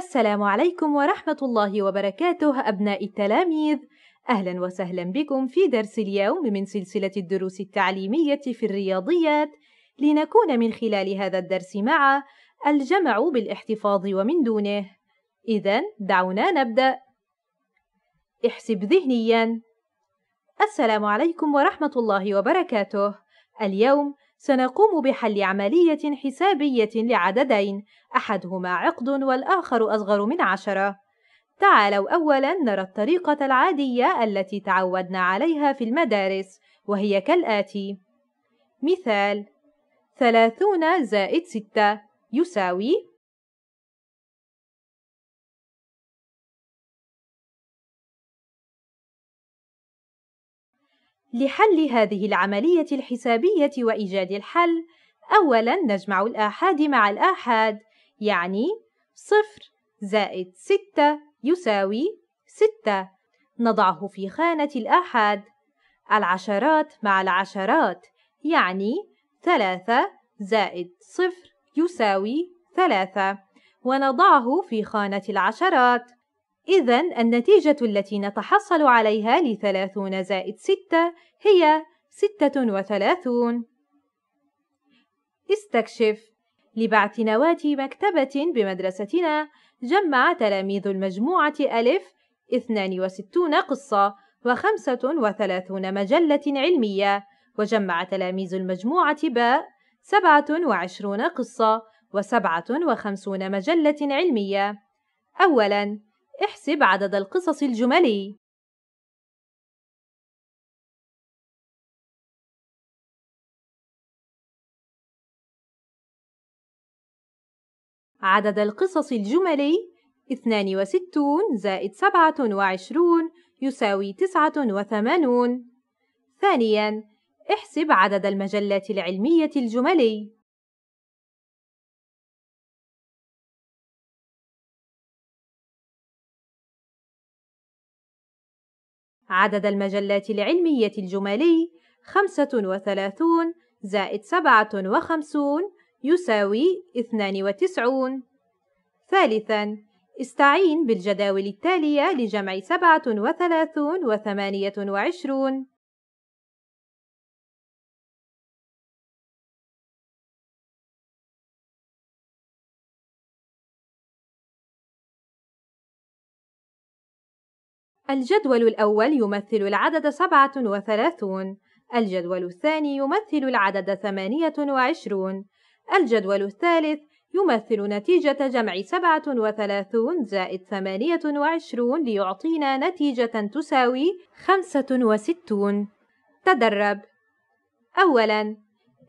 السلام عليكم ورحمة الله وبركاته أبناء التلاميذ أهلا وسهلا بكم في درس اليوم من سلسلة الدروس التعليمية في الرياضيات لنكون من خلال هذا الدرس مع الجمع بالاحتفاظ ومن دونه إذا دعونا نبدأ احسب ذهنيا السلام عليكم ورحمة الله وبركاته اليوم سنقوم بحل عملية حسابية لعددين أحدهما عقد والآخر أصغر من عشرة تعالوا أولا نرى الطريقة العادية التي تعودنا عليها في المدارس وهي كالآتي مثال ثلاثون زائد ستة يساوي لحل هذه العملية الحسابية وإيجاد الحل، أولاً نجمع الآحاد مع الآحاد، يعني صفر زائد ستة يساوي ستة، نضعه في خانة الآحاد. العشرات مع العشرات، يعني ثلاثة زائد صفر يساوي ثلاثة، ونضعه في خانة العشرات. إذا النتيجة التي نتحصل عليها لثلاثون زائد ستة هي ستة وثلاثون استكشف لبعث نواة مكتبة بمدرستنا جمع تلاميذ المجموعة ألف 62 قصة و35 مجلة علمية وجمع تلاميذ المجموعة باء 27 قصة و57 مجلة علمية أولاً احسب عدد القصص الجملي عدد القصص الجملي 62 زائد 27 يساوي 89 ثانياً احسب عدد المجلات العلمية الجملي عدد المجلات العلمية الجمالي 35 زائد 57 يساوي 92 ثالثاً استعين بالجداول التالية لجمع 37 و 28 الجدول الأول يمثل العدد 37 الجدول الثاني يمثل العدد 28 الجدول الثالث يمثل نتيجة جمع 37 زائد 28 ليعطينا نتيجة تساوي 65 تدرب أولاً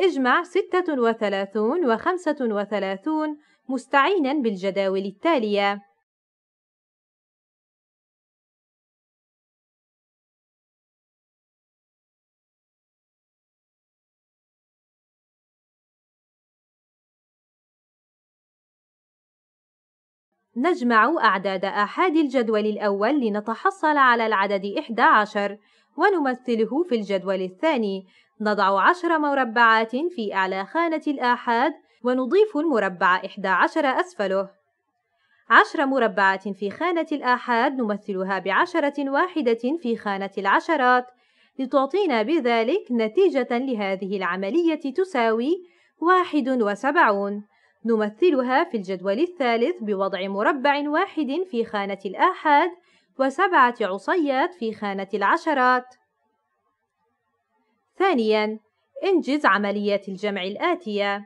اجمع 36 و 35 مستعيناً بالجداول التالية نجمع أعداد آحاد الجدول الأول لنتحصل على العدد 11 ونمثله في الجدول الثاني نضع 10 مربعات في أعلى خانة الآحاد ونضيف المربع 11 أسفله 10 مربعات في خانة الآحاد نمثلها بعشرة واحدة في خانة العشرات لتعطينا بذلك نتيجة لهذه العملية تساوي 71 نمثلها في الجدول الثالث بوضع مربع واحد في خانة الآحاد وسبعة عصيات في خانة العشرات. ثانياً، انجز عمليات الجمع الآتية: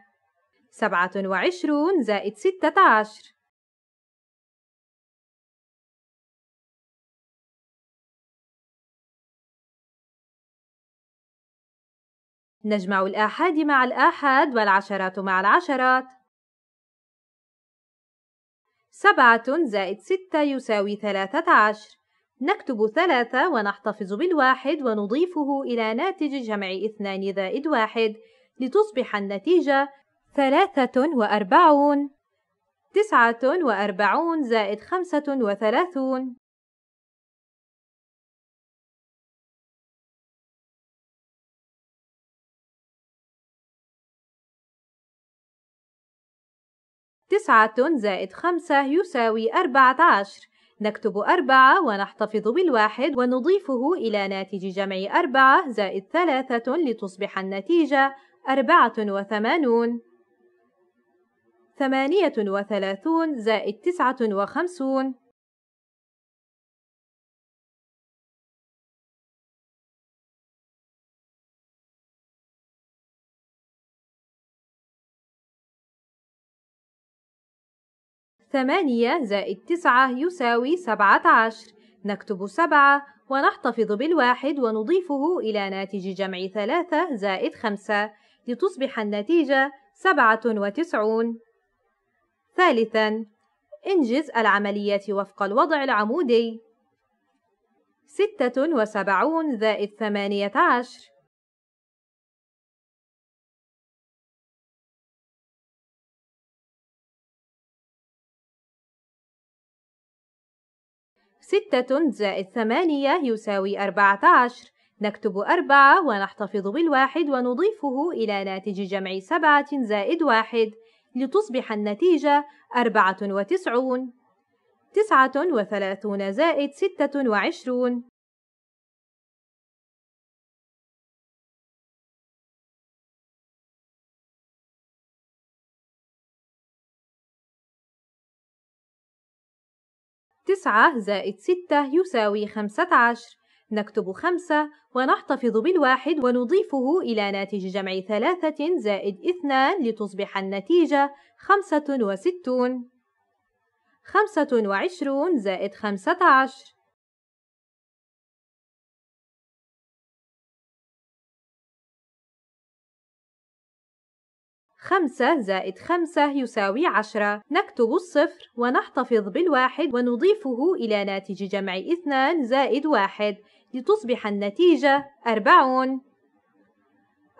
سبعة وعشرون زائد ستة عشر. نجمع الآحاد مع الآحاد والعشرات مع العشرات سبعة زائد ستة يساوي ثلاثة عشر نكتب ثلاثة ونحتفظ بالواحد ونضيفه إلى ناتج جمع اثنان زائد واحد لتصبح النتيجة ثلاثة وأربعون تسعة وأربعون زائد خمسة وثلاثون تسعة زائد خمسة يساوي أربعة عشر نكتب أربعة ونحتفظ بالواحد ونضيفه إلى ناتج جمع أربعة زائد ثلاثة لتصبح النتيجة أربعة وثمانون ثمانية وثلاثون زائد تسعة وخمسون ثمانية زائد تسعة يساوي سبعة عشر نكتب سبعة ونحتفظ بالواحد ونضيفه إلى ناتج جمع ثلاثة زائد خمسة لتصبح النتيجة سبعة وتسعون ثالثاً انجز العمليات وفق الوضع العمودي ستة وسبعون زائد ثمانية عشر ستة زائد ثمانية يساوي أربعة عشر نكتب أربعة ونحتفظ بالواحد ونضيفه إلى ناتج جمع سبعة زائد واحد لتصبح النتيجة أربعة وتسعون تسعة وثلاثون زائد ستة وعشرون تسعة زائد ستة يساوي خمسة عشر نكتب خمسة ونحتفظ بالواحد ونضيفه إلى ناتج جمع ثلاثة زائد اثنان لتصبح النتيجة خمسة وستون خمسة وعشرون زائد خمسة عشر خمسة زائد خمسة يساوي عشرة نكتب الصفر ونحتفظ بالواحد ونضيفه إلى ناتج جمع اثنان زائد واحد لتصبح النتيجة أربعون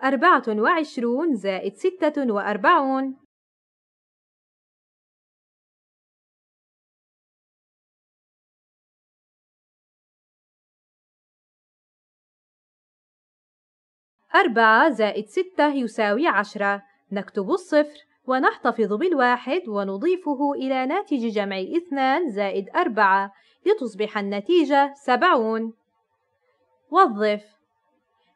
أربعة وعشرون زائد ستة وأربعون أربعة زائد ستة يساوي عشرة نكتب الصفر ونحتفظ بالواحد ونضيفه إلى ناتج جمع اثنان زائد أربعة لتصبح النتيجة سبعون وظف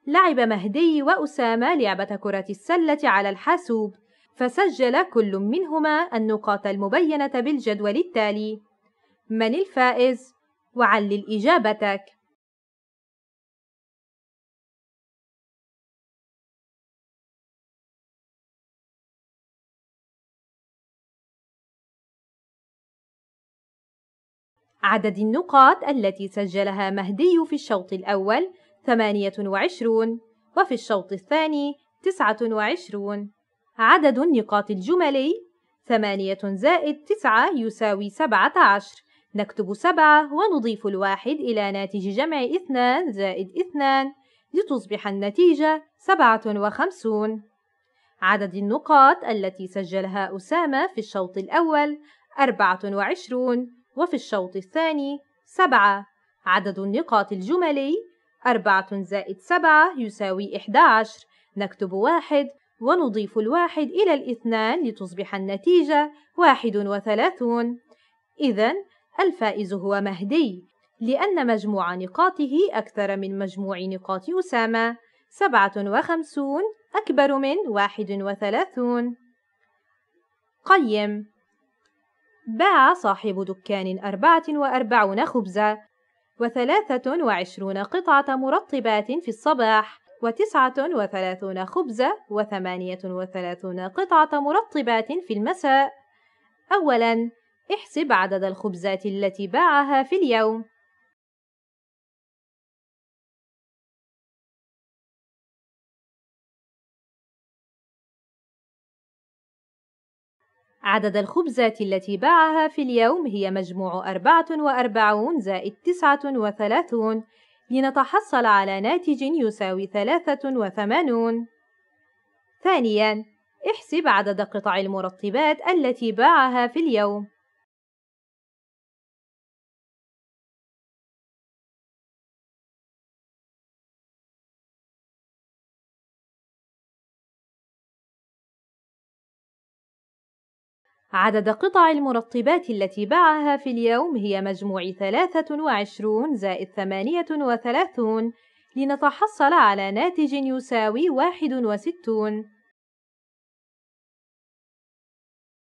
لعب مهدي وأسامة لعبة كرة السلة على الحاسوب فسجل كل منهما النقاط المبينة بالجدول التالي من الفائز؟ وعلل إجابتك عدد النقاط التي سجلها مهدي في الشوط الأول 28 وفي الشوط الثاني 29 عدد النقاط الجملي 8 زائد 9 يساوي 17 نكتب 7 ونضيف الواحد إلى ناتج جمع 2 زائد 2 لتصبح النتيجة 57 عدد النقاط التي سجلها أسامة في الشوط الأول 24 وفي الشوط الثاني سبعة عدد النقاط الجملي أربعة زائد سبعة يساوي إحدى عشر نكتب واحد ونضيف الواحد إلى الاثنان لتصبح النتيجة واحد وثلاثون إذا الفائز هو مهدي لأن مجموع نقاطه أكثر من مجموع نقاط أسامة سبعة وخمسون أكبر من واحد وثلاثون قيم باع صاحب دكان أربعة وأربعون خبزة وثلاثة وعشرون قطعة مرطبات في الصباح وتسعة وثلاثون خبزة وثمانية وثلاثون قطعة مرطبات في المساء أولاً احسب عدد الخبزات التي باعها في اليوم عدد الخبزات التي باعها في اليوم هي مجموع 44 زائد 39 لنتحصل على ناتج يساوي 83 ثانياً احسب عدد قطع المرطبات التي باعها في اليوم عدد قطع المرطبات التي باعها في اليوم هي مجموع 23 زائد 38 لنتحصل على ناتج يساوي 61